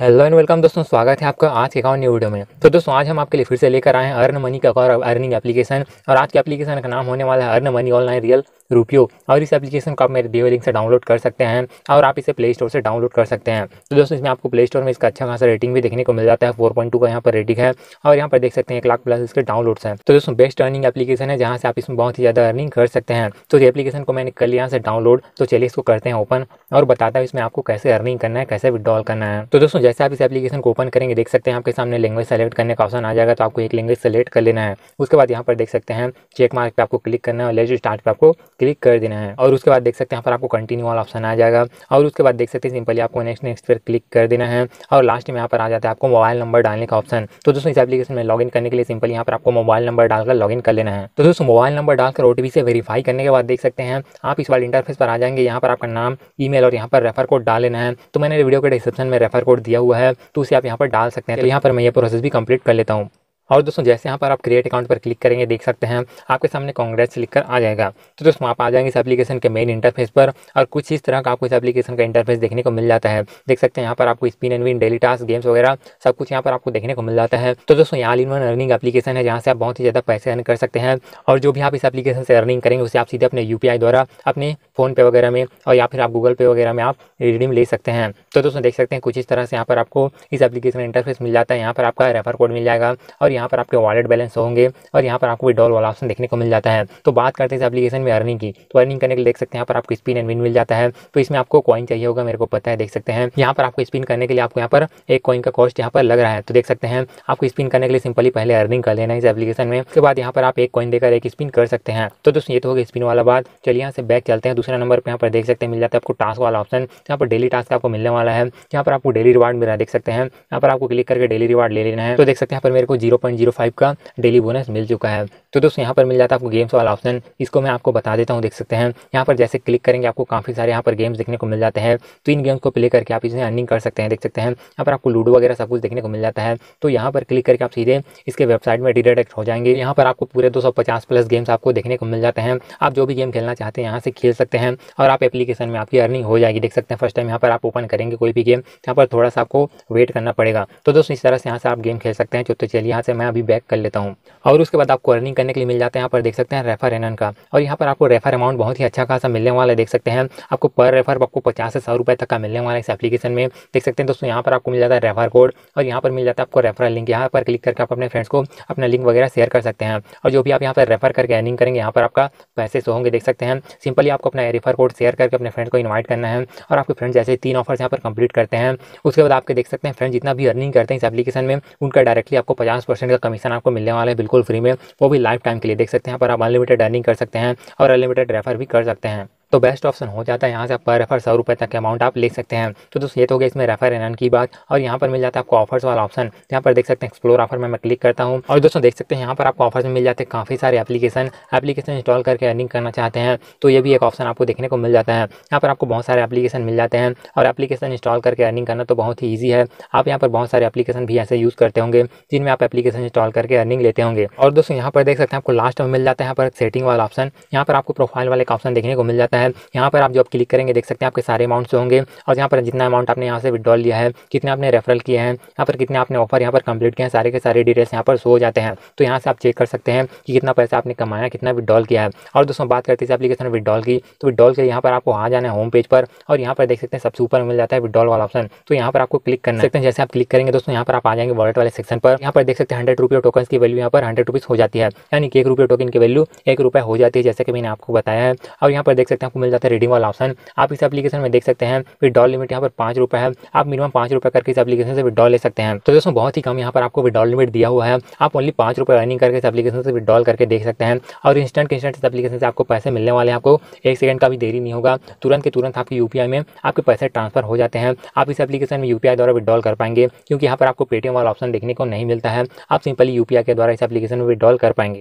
hello and welcome दोस्तों स्वागत है आपका आज के अकाउंट न्यू वीडियो में तो दोस्तों आज हम आपके लिए फिर से लेकर आए हैं अर्न मनी का और अर्निंग एप्लीकेशन और आज के एप्लीकेशन का नाम होने वाला है अर्न मनी ऑनलाइन रियल रुपयो और इस एप्लीकेशन को आप मेरे दिए लिंक से डाउनलोड कर सकते हैं और आप इसे प्ले स्टोर से डाउनलोड कर सकते हैं तो दोस्तों इसमें आपको प्ले स्टोर में इसका अच्छा खासा रेटिंग भी देखने को मिल जाता है फोर का यहाँ पर रेटिंग है और यहाँ पर देख सकते हैं एक लाख प्लस इसके डाउनलोड्स हैं तो दोस्तों बेस्ट अर्निंग एप्लीकेशन है जहाँ से आप इसमें बहुत ही ज़्यादा अर्निंग कर सकते हैं तो एप्लीकेशन को मैंने कल यहाँ से डाउनलोड तो चलिए इसको करते हैं ओपन और बताता हूँ इसमें आपको कैसे अर्निंग करना है कैसे विड्रॉल करना है तो दोस्तों जैसे आप इस एप्लीकेशन को ओपन करेंगे देख सकते हैं आपके सामने लैंग्वेज सेलेक्ट करने का ऑप्शन आ जाएगा तो आपको एक लैंग्वेज सेलेक्ट कर लेना है उसके बाद यहाँ पर देख सकते हैं चेक मार्क पे आपको क्लिक करना है और लेट स्टार्ट पे आपको क्लिक कर देना है और उसके बाद देख सकते हैं यहाँ पर आपको कंटिन्यू वाला ऑप्शन आ जाएगा और उसके बाद देख सकते हैं सिंपली आपको नेक्स्ट नेक्स्ट पर क्लिक कर देना है और लास्ट में यहाँ पर आ जाता है आपको मोबाइल नंबर डालने का ऑप्शन तो दोस्तों इस एप्लीकेशन में इन करने के लिए सिंपली यहाँ पर आपको मोबाइल नंबर डालकर इन कर लेना है तो दोस्तों मोबाइल नंबर डालकर ओ से वेरीफाई करने के बाद देख सकते हैं आप इस बार इंटरफेस पर आ जाएंगे यहाँ पर आपका नाम ई और यहाँ पर रेफर कोड डाल लेना है तो मैंने वीडियो के डिस्क्रिप्शन में रेफर कोड दिया हुआ है तो उसे आप यहाँ पर डाल सकते हैं तो यहाँ पर मैं ये प्रोसेस भी कंप्लीट कर लेता हूँ और दोस्तों जैसे यहाँ पर आप क्रिएट अकाउंट पर क्लिक करेंगे देख सकते हैं आपके सामने कांग्रेस लिखकर आ जाएगा तो दोस्तों आप आ जाएंगे इस एप्लीकेशन के मेन इंटरफेस पर और कुछ इस तरह का आपको इस एप्लीकेशन का इंटरफेस देखने को मिल जाता है देख सकते हैं यहाँ पर आपको spin and win daily task games वगैरह सब कुछ यहाँ पर आपको देखने को मिल जाता है तो दोस्तों यहाँ इन वन अर्निंग एप्लीकेशन है जहाँ से आप बहुत ही ज़्यादा पैसे अर्न कर सकते हैं और जो भी आप इस एप्लीकेशन से अर्निंग करेंगे उसे आप सीधे अपने यू द्वारा अपने फ़ोनपे वगैरह में और या फिर आप गूगल पे वगैरह में आप रिडीम ले सकते हैं तो दोस्तों देख सकते हैं कुछ इस तरह से यहाँ पर आपको इस एप्लीकेशन इंटरफेस मिल जाता है यहाँ पर आपका रेफर कोड मिल जाएगा और यहाँ पर आपके वॉलेट बैलेंस होंगे और यहाँ पर आपको विड्रॉल वाला ऑप्शन देखने को मिल जाता है तो बात करते हैं इस एप्लीकेशन में अर्निंग की तो अर्निंग करने के लिए देख सकते हैं यहाँ पर आपको स्पिन एंड विन मिल जाता है तो इसमें आपको कॉइन चाहिए होगा मेरे को पता है देख सकते हैं यहाँ पर आपको स्पिन करने के लिए आपको यहाँ पर एक कॉइन का कॉस्ट यहाँ पर लग रहा है तो देख सकते हैं आपको स्पिन करने के लिए सिंपली पहले अर्निंग कर लेना इस एप्लीकेशन में उसके बाद यहाँ पर आप एक कॉइन देकर एक स्पिन कर सकते हैं तो दोस्तों ये तो होगा स्पिन वाला बात चलिए यहाँ से बैक चलते हैं दूसरा नंबर पर यहाँ पर देख सकते हैं मिल जाता है आपको टास्क वाला ऑप्शन यहाँ पर डेली टास्क आपको मिलने वाला है यहाँ पर आपको डेली रिवार्ड मिल रहा है देख सकते हैं यहाँ पर आपको क्लिक करके डेली रिवार्ड ले लेना है तो देख सकते हैं यहाँ पर मेरे को जीरो जीरो फाइव का डेली बोनस मिल चुका है तो दोस्तों यहाँ पर मिल जाता है आपको गेम्स वाला ऑप्शन इसको मैं आपको बता देता हूँ देख सकते हैं यहाँ पर जैसे क्लिक करेंगे आपको काफ़ी सारे यहाँ पर गेम्स देखने को मिल जाते हैं तो इन गेम्स को प्ले करके आप इसमें अर्निंग कर सकते हैं देख सकते हैं यहाँ पर आपको लूडो वगैरह सब कुछ देखने को मिल जाता है तो यहाँ पर क्लिक करके आप सीधे इसके वेबसाइट में डिडेक्ट हो जाएंगे यहाँ पर आपको पूरे दो प्लस गेम्स आपको देखने को मिल जाते हैं आप जो भी गेम खेलना चाहते हैं यहाँ से खेल सकते हैं और आप एप्लीकेशन में आपकी अर्निंग हो जाएगी देख सकते हैं फर्स्ट टाइम यहाँ पर आप ओपन करेंगे कोई भी गेम यहाँ पर थोड़ा सा आपको वेट करना पड़ेगा तो दोस्तों इस तरह से यहाँ से आप गेम खेल सकते हैं तो चलिए यहाँ से मैं अभी बैक कर लेता हूँ और उसके बाद आपको अर्निंग करने के लिए मिल जाता है यहाँ पर देख सकते हैं रेफर एन का और यहाँ पर आपको रेफर अमाउंट बहुत ही अच्छा खासा मिलने वाला है देख सकते हैं आपको पर रेफर आपको पचास से सौ रुपये तक का मिलने वाला है इस एप्लीकेशन में देख सकते हैं दोस्तों यहाँ पर आपको मिल जाता है रेफर कोड और यहाँ पर मिल जाता है आपको रेफर लिंक यहाँ पर क्लिक करके आप अपने फ्रेंड्स को अपना लिंक वगैरह शेयर कर सकते हैं और जो भी आप यहाँ पर रेफर करके अर्निंग करेंगे यहाँ पर आपका पैसे सो होंगे देख सकते हैं सिंपली आपको अपना रेफर कोड शेयर करके अपने फ्रेंड को इन्वाइट करना है और आपके फ्रेंड जैसे तीन ऑफर्स यहाँ पर कंप्लीट करते हैं उसके बाद आपके देख सकते हैं फ्रेंड जितना भी अर्निंग करते हैं इस एप्लीकेशन में उनका डायरेक्टली आपको पचास का कमीशन आपको मिलने वाला है बिल्कुल फ्री में वो भी लाइव लाइफ टाइम के लिए देख सकते हैं यहाँ पर आप अनलिमिटेड अर्निंग कर सकते हैं और अनलिमिटेड रेफर भी कर सकते हैं तो बेस्ट ऑप्शन हो जाता है यहाँ से आप पर रेफर सौ रुपये तक के अमाउंट आप ले सकते हैं तो दोस्तों ये तो हो गया इसमें रेफर एन की बात और यहाँ पर मिल जाता है आपको ऑफर्स वाला ऑप्शन तो यहाँ पर देख सकते हैं एक्सप्लोर ऑफर में मैं क्लिक करता हूँ और दोस्तों देख सकते हैं यहाँ पर आपको ऑफर्स में मिल जाते हैं काफ़ी सारे एप्लीकेशन एप्लीकेशन इंस्टॉल करके अर्निंग करना चाहते हैं तो ये भी एक ऑप्शन आपको देखने को मिल जाता है यहाँ पर आपको बहुत सारे एप्लीकेशन मिल जाते हैं और एप्लीकेशन इंस्टॉल करके अर्निंग करना तो बहुत ही ईजी है आप यहाँ पर बहुत सारे एप्लीकेशन भी ऐसे यूज़ करते होंगे जिनमें आप एप्लीकेशन इंस्टॉल करके अर्निंग लेते होंगे और दोस्तों यहाँ पर देख सकते हैं आपको लास्ट में मिल जाता है यहाँ पर सेटिंग वाला ऑप्शन यहाँ पर आपको प्रोफाइल वाले ऑप्शन देखने को मिल जाता है सकता है यहाँ पर आप जब क्लिक करेंगे देख सकते हैं आपके सारे अमाउंट्स होंगे और यहाँ पर जितना अमाउंट आपने यहाँ से विड्रॉल लिया है कितने आपने रेफरल किए हैं यहाँ पर कितने आपने ऑफर यहाँ पर कंप्लीट किए हैं सारे के सारे डिटेल्स यहाँ पर शो जाते हैं तो यहाँ से आप चेक कर सकते हैं कि कितना पैसा आपने कमाया कितना विड्रॉल किया है और दोस्तों बात करते हैं एप्लीकेशन विड्रॉल की तो विड्रॉल के यहाँ पर आपको आ जाना है होम पेज पर और यहाँ पर देख सकते हैं सबसे ऊपर मिल जाता है विड्रॉल वाला ऑप्शन तो यहाँ पर आपको क्लिक करना सकते हैं जैसे आप क्लिक करेंगे दोस्तों यहाँ पर आप आ जाएंगे वॉलेट वाले सेक्शन पर यहाँ पर देख सकते हैं हंड्रेड रुपये टोकन की वैल्यू यहाँ पर हंड्रेड रुपीज़ हो जाती है यानी कि एक रुपये टोकन की वैल्यू एक रुपये हो जाती है जैसे कि मैंने आपको बताया है और यहाँ पर देख सकते हैं आपको मिल जाता है रिडीम वाला ऑप्शन आप इस एप्लीकेशन में देख सकते हैं विड्रॉल लिमिट यहाँ पर पाँच रुपये है आप मिनिमम पाँच रुपये करके इस एप्लीकेशन से विड्रॉल ले सकते हैं तो दोस्तों बहुत ही कम यहाँ पर आपको विड्रॉल लिमिट दिया हुआ है आप ओनली पाँच रुपये अर्निंग करके इस एप्लीकेशन से विड्रॉल करके देख सकते हैं और इंस्टेंट इंस्टेंट इस एप्लीकेशन से आपको पैसे मिलने वाले हैं आपको एक सेकंड का भी देरी नहीं होगा तुरंत के तुरंत आपके यू में आपके पैसे ट्रांसफर हो जाते हैं आप इस एप्लीकेशन में यू द्वारा विड्रॉल कर पाएंगे क्योंकि यहाँ पर आपको पेटीएम वाला ऑप्शन देखने को नहीं मिलता है आप सिंपली यू के द्वारा इस एप्लीकेशन में विड्रॉल कर पाएंगे